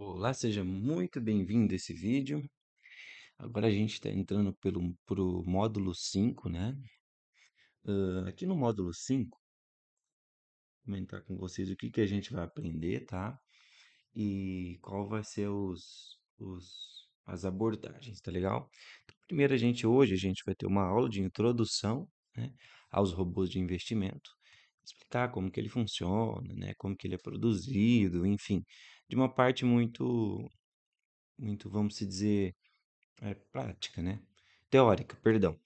Olá, seja muito bem-vindo a esse vídeo. Agora a gente está entrando pelo pro módulo 5, né? Uh, aqui no módulo 5, comentar com vocês o que, que a gente vai aprender, tá? E qual vai ser os, os as abordagens, tá legal? Então, primeiro a gente hoje a gente vai ter uma aula de introdução né, aos robôs de investimento explicar como que ele funciona, né, como que ele é produzido, enfim, de uma parte muito, muito vamos se dizer, é, prática, né, teórica, perdão.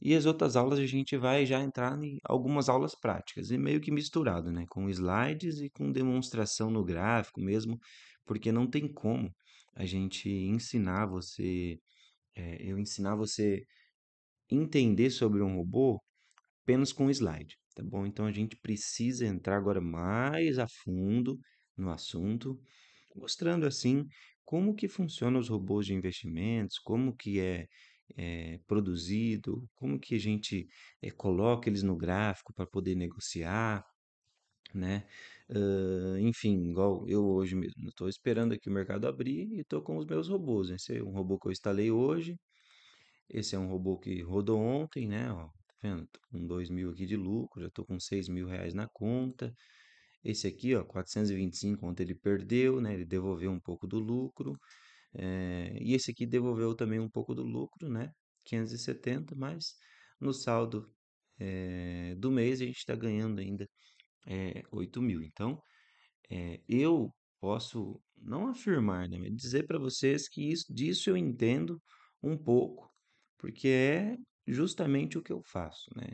E as outras aulas a gente vai já entrar em algumas aulas práticas, e meio que misturado, né? Com slides e com demonstração no gráfico mesmo, porque não tem como a gente ensinar você, é, eu ensinar você entender sobre um robô apenas com slide. Tá bom? Então a gente precisa entrar agora mais a fundo no assunto, mostrando assim como que funcionam os robôs de investimentos, como que é, é produzido, como que a gente é, coloca eles no gráfico para poder negociar, né? Uh, enfim, igual eu hoje mesmo, estou esperando aqui o mercado abrir e estou com os meus robôs. Né? Esse é um robô que eu instalei hoje, esse é um robô que rodou ontem, né? Ó, vendo? Tô com 2 mil aqui de lucro, já estou com 6 mil reais na conta. Esse aqui, ó, 425, ontem ele perdeu, né? Ele devolveu um pouco do lucro. É, e esse aqui devolveu também um pouco do lucro, né? 570, mas no saldo é, do mês a gente está ganhando ainda é, eh, 8 mil. Então, é, eu posso não afirmar, né? Mas dizer para vocês que isso, disso eu entendo um pouco, porque é justamente o que eu faço, né?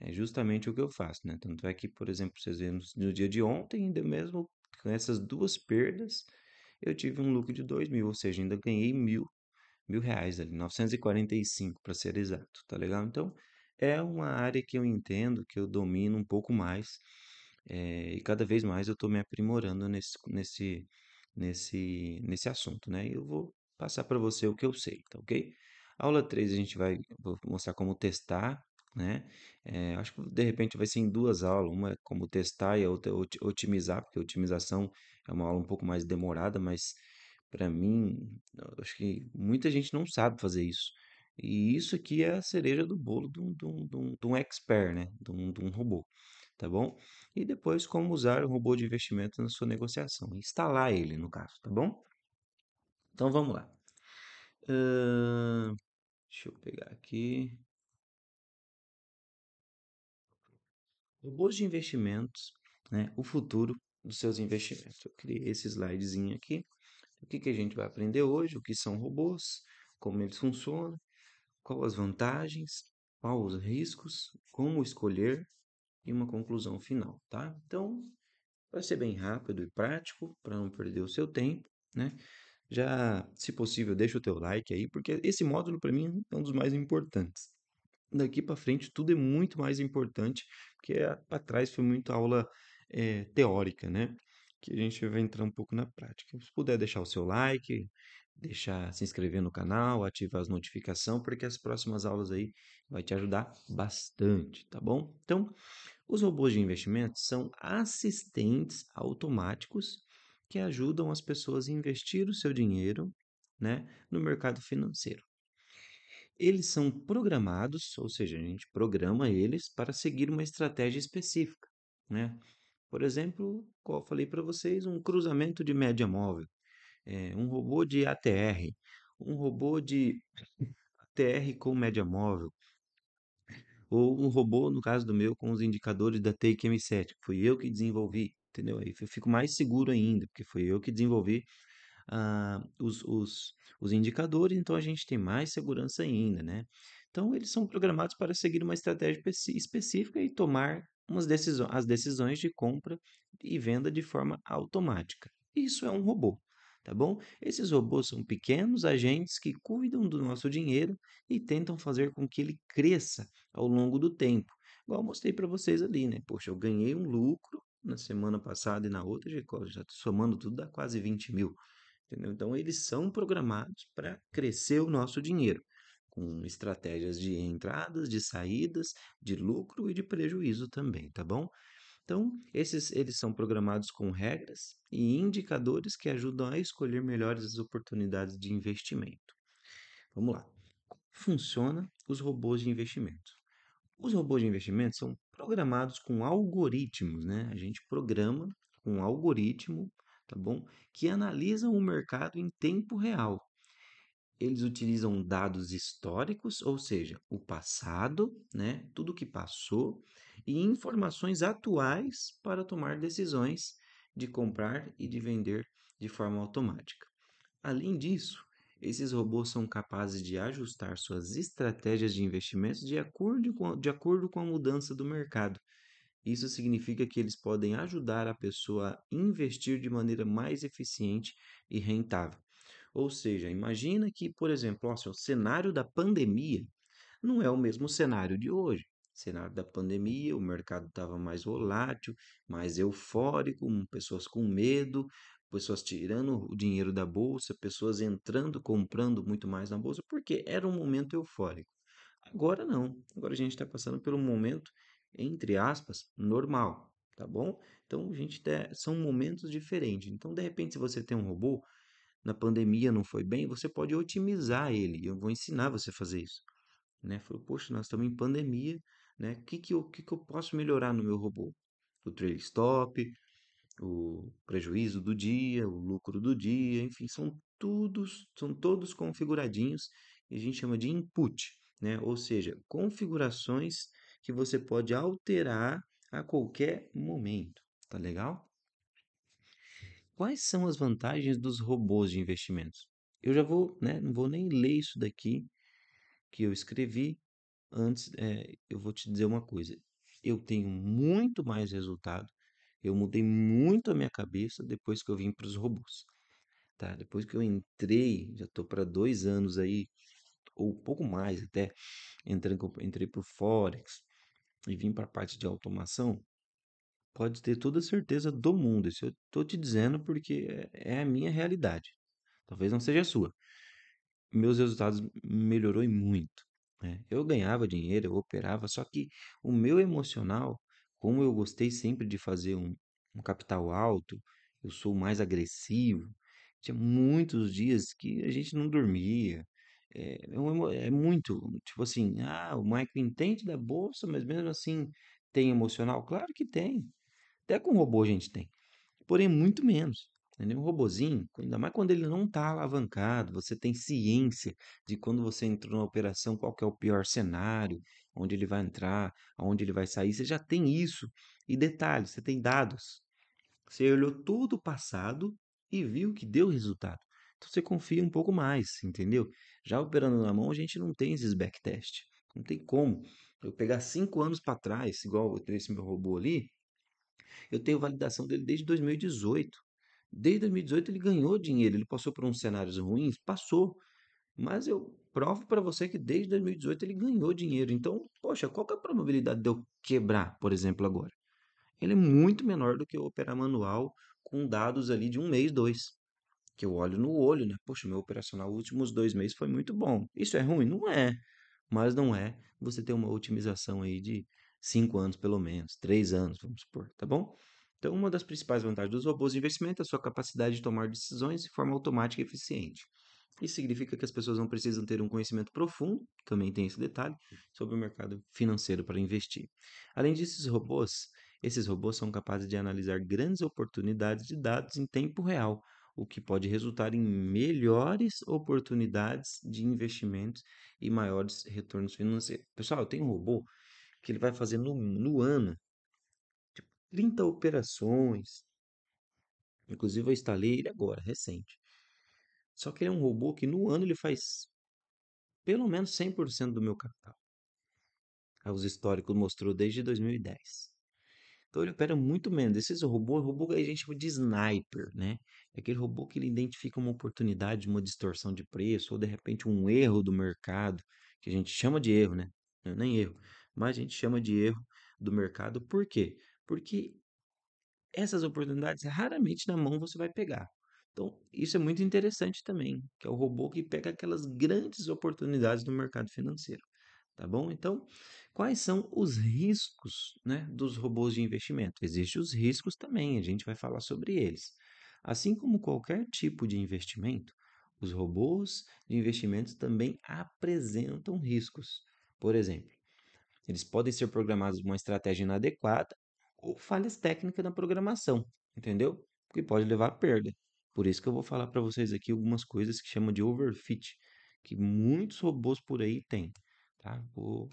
É justamente o que eu faço, né? Tanto é que, por exemplo, vocês vemos no dia de ontem, ainda mesmo com essas duas perdas, eu tive um lucro de dois mil, ou seja, ainda ganhei mil, mil reais ali, 945 para ser exato, tá legal? Então, é uma área que eu entendo, que eu domino um pouco mais, é, e cada vez mais eu estou me aprimorando nesse, nesse, nesse, nesse assunto, né? E eu vou passar para você o que eu sei, tá ok? Aula 3 a gente vai mostrar como testar, né? É, acho que de repente vai ser em duas aulas, uma é como testar e a outra é otimizar, porque otimização é uma aula um pouco mais demorada, mas para mim, acho que muita gente não sabe fazer isso. E isso aqui é a cereja do bolo de um, de um, de um expert, né? De um, de um robô, tá bom? E depois como usar o robô de investimento na sua negociação, instalar ele no caso, tá bom? Então vamos lá. Ahn, deixa eu pegar aqui. Robôs de investimentos, né? O futuro dos seus investimentos. Eu criei esse slidezinho aqui. O que, que a gente vai aprender hoje? O que são robôs? Como eles funcionam? Qual as vantagens? Quais os riscos? Como escolher? E uma conclusão final, tá? Então, vai ser bem rápido e prático para não perder o seu tempo, né? Já, se possível, deixa o teu like aí, porque esse módulo para mim é um dos mais importantes. Daqui para frente tudo é muito mais importante, porque para trás foi muito aula é, teórica, né? Que a gente vai entrar um pouco na prática. Se puder deixar o seu like, deixar se inscrever no canal, ativar as notificações, porque as próximas aulas aí vai te ajudar bastante, tá bom? Então, os robôs de investimento são assistentes automáticos que ajudam as pessoas a investir o seu dinheiro né, no mercado financeiro. Eles são programados, ou seja, a gente programa eles para seguir uma estratégia específica. Né? Por exemplo, como eu falei para vocês, um cruzamento de média móvel, é, um robô de ATR, um robô de ATR com média móvel, ou um robô, no caso do meu, com os indicadores da TQM7, que fui eu que desenvolvi entendeu? Aí eu fico mais seguro ainda, porque foi eu que desenvolvi ah, os, os, os indicadores, então a gente tem mais segurança ainda, né? Então, eles são programados para seguir uma estratégia específica e tomar umas decisões, as decisões de compra e venda de forma automática. Isso é um robô, tá bom? Esses robôs são pequenos agentes que cuidam do nosso dinheiro e tentam fazer com que ele cresça ao longo do tempo. Igual eu mostrei para vocês ali, né? Poxa, eu ganhei um lucro na semana passada e na outra, já somando tudo dá quase 20 mil. Entendeu? Então, eles são programados para crescer o nosso dinheiro, com estratégias de entradas, de saídas, de lucro e de prejuízo também, tá bom? Então, esses eles são programados com regras e indicadores que ajudam a escolher melhores as oportunidades de investimento. Vamos lá. Funciona os robôs de investimento. Os robôs de investimento são programados com algoritmos, né? A gente programa com um algoritmo, tá bom? Que analisa o mercado em tempo real. Eles utilizam dados históricos, ou seja, o passado, né? Tudo que passou e informações atuais para tomar decisões de comprar e de vender de forma automática. Além disso, esses robôs são capazes de ajustar suas estratégias de investimentos de acordo com, de acordo com a mudança do mercado. Isso significa que eles podem ajudar a pessoa a investir de maneira mais eficiente e rentável. Ou seja, imagina que, por exemplo, ó, o cenário da pandemia não é o mesmo cenário de hoje. O cenário da pandemia, o mercado estava mais volátil, mais eufórico, pessoas com medo, pessoas tirando o dinheiro da bolsa, pessoas entrando, comprando muito mais na bolsa, porque era um momento eufórico. Agora não. Agora a gente está passando pelo momento, entre aspas, normal, tá bom? Então a gente tem tá, são momentos diferentes. Então, de repente, se você tem um robô, na pandemia não foi bem, você pode otimizar ele. Eu vou ensinar você a fazer isso. Né? Falou, poxa, nós estamos em pandemia, né? O que, que, eu, que, que eu posso melhorar no meu robô? O trail stop, o prejuízo do dia, o lucro do dia, enfim, são todos, são todos configuradinhos e a gente chama de input, né? Ou seja, configurações que você pode alterar a qualquer momento, tá legal? Quais são as vantagens dos robôs de investimentos? Eu já vou, né, não vou nem ler isso daqui que eu escrevi antes, é, eu vou te dizer uma coisa. Eu tenho muito mais resultado eu mudei muito a minha cabeça depois que eu vim para os robôs. Tá? Depois que eu entrei, já estou para dois anos aí, ou um pouco mais até, entrei, entrei para o Forex e vim para a parte de automação. Pode ter toda a certeza do mundo. Isso eu estou te dizendo porque é, é a minha realidade. Talvez não seja a sua. Meus resultados melhorou muito. Né? Eu ganhava dinheiro, eu operava, só que o meu emocional como eu gostei sempre de fazer um, um capital alto, eu sou mais agressivo. Tinha muitos dias que a gente não dormia. Eh, é, é, é muito, tipo assim, ah, o Michael entende da bolsa, mas mesmo assim tem emocional? Claro que tem. Até com robô a gente tem. Porém, muito menos. Entendeu? Um robozinho, ainda mais quando ele não está alavancado, você tem ciência de quando você entrou na operação, qual é o pior cenário, onde ele vai entrar, aonde ele vai sair. Você já tem isso. E detalhe, você tem dados. Você olhou todo o passado e viu que deu resultado. Então você confia um pouco mais, entendeu? Já operando na mão, a gente não tem esses backtest. Não tem como. Eu pegar cinco anos para trás, igual esse meu robô ali, eu tenho validação dele desde 2018. Desde 2018 ele ganhou dinheiro, ele passou por uns cenários ruins, passou. Mas eu provo para você que desde 2018 ele ganhou dinheiro. Então, poxa, qual é a probabilidade de eu quebrar, por exemplo, agora? Ele é muito menor do que eu operar manual com dados ali de um mês, dois. Que eu olho no olho, né? Poxa, meu operacional nos últimos dois meses foi muito bom. Isso é ruim? Não é. Mas não é você ter uma otimização aí de cinco anos, pelo menos, três anos, vamos supor, tá bom? Então, uma das principais vantagens dos robôs de investimento é a sua capacidade de tomar decisões de forma automática e eficiente. Isso significa que as pessoas não precisam ter um conhecimento profundo, também tem esse detalhe, sobre o mercado financeiro para investir. Além disso, robôs, esses robôs são capazes de analisar grandes oportunidades de dados em tempo real, o que pode resultar em melhores oportunidades de investimentos e maiores retornos financeiros. Pessoal, eu tenho um robô que ele vai fazer no, no ano tipo, 30 operações. Inclusive, eu instalei ele agora, recente. Só que ele é um robô que no ano ele faz pelo menos 100% do meu capital. É, os históricos mostrou desde 2010. Então ele opera muito menos. Esses robôs, robô que a gente chama de sniper, né? É aquele robô que ele identifica uma oportunidade, uma distorção de preço, ou de repente um erro do mercado, que a gente chama de erro, né? Não é nem erro, mas a gente chama de erro do mercado. Por quê? Porque essas oportunidades raramente na mão você vai pegar. Então, isso é muito interessante também, que é o robô que pega aquelas grandes oportunidades do mercado financeiro, tá bom? Então, quais são os riscos, né, dos robôs de investimento? Existem os riscos também, a gente vai falar sobre eles. Assim como qualquer tipo de investimento, os robôs de investimentos também apresentam riscos. Por exemplo, eles podem ser programados uma estratégia inadequada ou falhas técnicas na programação, entendeu? O que pode levar à perda. Por isso que eu vou falar para vocês aqui algumas coisas que chamam de overfit, que muitos robôs por aí têm, tá?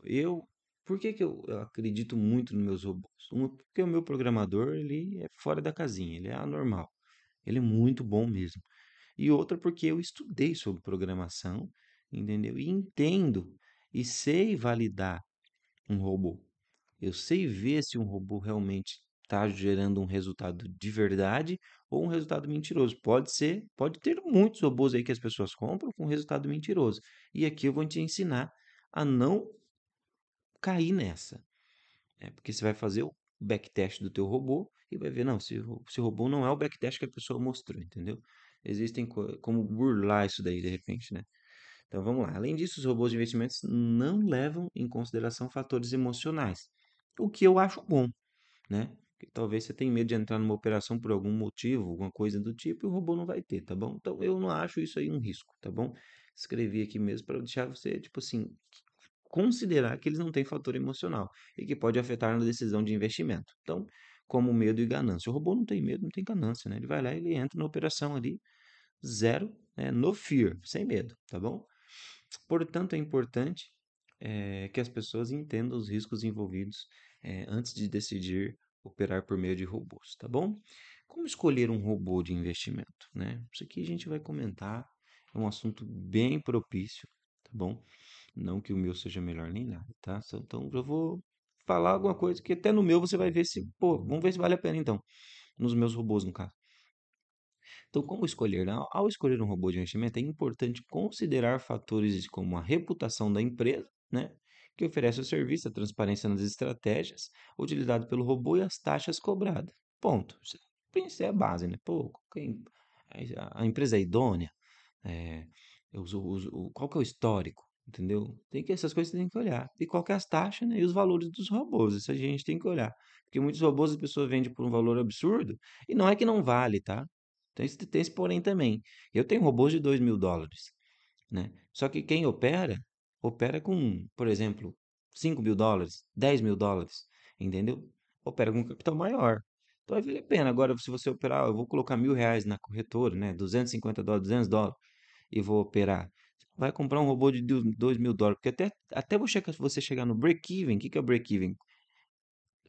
Eu, por que, que eu acredito muito nos meus robôs? Uma, porque o meu programador, ele é fora da casinha, ele é anormal. Ele é muito bom mesmo. E outra porque eu estudei sobre programação, entendeu? E entendo e sei validar um robô. Eu sei ver se um robô realmente está gerando um resultado de verdade ou um resultado mentiroso. Pode ser, pode ter muitos robôs aí que as pessoas compram com resultado mentiroso. E aqui eu vou te ensinar a não cair nessa. É, porque você vai fazer o backtest do teu robô e vai ver, não, se o robô não é o backtest que a pessoa mostrou, entendeu? Existem co como burlar isso daí de repente, né? Então vamos lá. Além disso, os robôs de investimentos não levam em consideração fatores emocionais, o que eu acho bom, né? Porque talvez você tenha medo de entrar numa operação por algum motivo, alguma coisa do tipo, e o robô não vai ter, tá bom? Então eu não acho isso aí um risco, tá bom? Escrevi aqui mesmo para deixar você, tipo assim, considerar que eles não têm fator emocional e que pode afetar na decisão de investimento. Então, como medo e ganância. O robô não tem medo, não tem ganância, né? Ele vai lá e ele entra na operação ali, zero, né? no fear, sem medo, tá bom? Portanto, é importante é, que as pessoas entendam os riscos envolvidos é, antes de decidir operar por meio de robôs, tá bom? Como escolher um robô de investimento, né? Isso aqui a gente vai comentar, é um assunto bem propício, tá bom? Não que o meu seja melhor nem nada, tá? Então eu vou falar alguma coisa que até no meu você vai ver se, pô, vamos ver se vale a pena então, nos meus robôs no caso. Então, como escolher? Ao escolher um robô de investimento, é importante considerar fatores como a reputação da empresa, né? que oferece o serviço, a transparência nas estratégias, utilizado pelo robô e as taxas cobradas. Ponto. Isso é, é a base, né? Pô, quem, é, a empresa é idônea? É, uso, uso, qual que é o histórico? Entendeu? Tem que essas coisas tem que olhar. E qual que é as taxas né? e os valores dos robôs? Isso a gente tem que olhar. Porque muitos robôs a pessoa vende por um valor absurdo e não é que não vale, tá? Então tem esse porém também. Eu tenho robôs de 2 mil dólares. Né? Só que quem opera opera com, por exemplo, 5 mil dólares, 10 mil dólares, entendeu? Opera com um capital maior. Então aí vale a pena. Agora, se você operar, eu vou colocar mil reais na corretora, né? 250 dólares, 200 dólares, e vou operar. Vai comprar um robô de 2 mil dólares, porque até, até você chegar no break-even, o que, que é o break-even?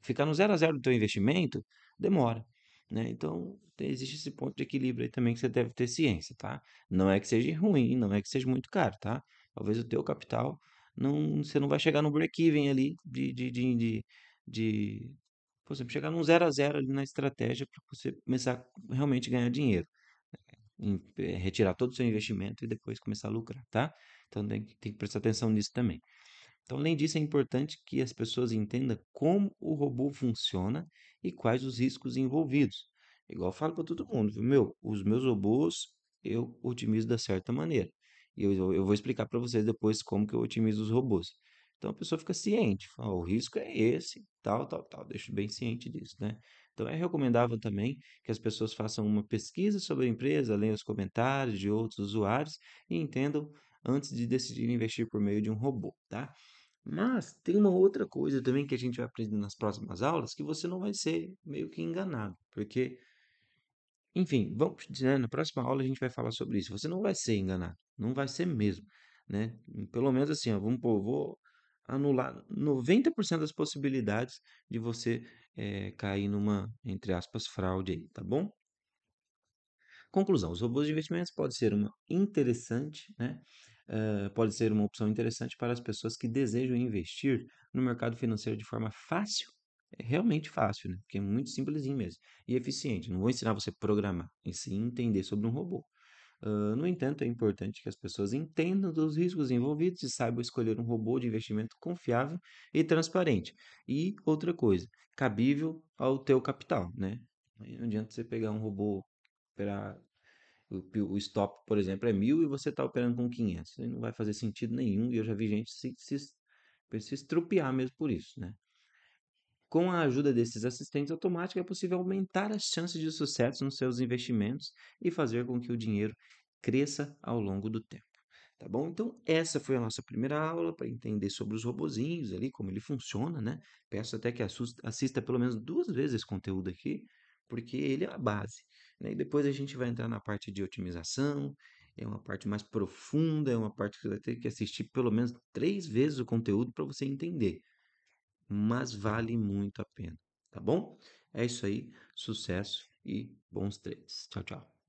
Ficar no zero a zero do teu investimento, demora. Né? Então, existe esse ponto de equilíbrio aí também que você deve ter ciência, tá? Não é que seja ruim, não é que seja muito caro, tá? Talvez o teu capital, não, você não vai chegar no break-even ali de, de, de, de, de por exemplo, chegar num zero a zero ali na estratégia para você começar a realmente ganhar dinheiro. Em, eh, retirar todo o seu investimento e depois começar a lucrar, tá? Então tem, tem que prestar atenção nisso também. Então, além disso, é importante que as pessoas entendam como o robô funciona e quais os riscos envolvidos. Igual eu falo para todo mundo, viu? meu, os meus robôs eu otimizo da certa maneira eu, eu vou explicar para vocês depois como que eu otimizo os robôs. Então a pessoa fica ciente, fala, o risco é esse, tal, tal, tal. Deixo bem ciente disso, né? Então é recomendável também que as pessoas façam uma pesquisa sobre a empresa, leiam os comentários de outros usuários e entendam antes de decidir investir por meio de um robô, tá? Mas tem uma outra coisa também que a gente vai aprender nas próximas aulas que você não vai ser meio que enganado, porque enfim, vamos né, na próxima aula a gente vai falar sobre isso. Você não vai ser enganado, não vai ser mesmo, né? Hum, pelo menos assim, ó, vamos pô vou anular 90% das possibilidades de você é, cair numa, entre aspas, fraude aí, tá bom? Conclusão, os robôs de investimentos podem ser uma interessante, né? Uh, pode ser uma opção interessante para as pessoas que desejam investir no mercado financeiro de forma fácil é realmente fácil, né? Porque é muito simplesinho mesmo. E eficiente. Não vou ensinar você a programar, e sim entender sobre um robô. Uh, no entanto, é importante que as pessoas entendam dos riscos envolvidos e saibam escolher um robô de investimento confiável e transparente. E outra coisa, cabível ao teu capital, né? Não adianta você pegar um robô para o stop, por exemplo, é mil e você está operando com 500. Não vai fazer sentido nenhum e eu já vi gente se, se, se estrupiar mesmo por isso, né? Com a ajuda desses assistentes automáticos, é possível aumentar as chances de sucesso nos seus investimentos e fazer com que o dinheiro cresça ao longo do tempo. Tá bom? Então, essa foi a nossa primeira aula para entender sobre os robozinhos ali, como ele funciona, né? Peço até que assista pelo menos duas vezes esse conteúdo aqui, porque ele é a base. Né? E depois a gente vai entrar na parte de otimização, é uma parte mais profunda, é uma parte que você vai ter que assistir pelo menos três vezes o conteúdo para você entender mas vale muito a pena, tá bom? É isso aí, sucesso e bons trades. Tchau, tchau.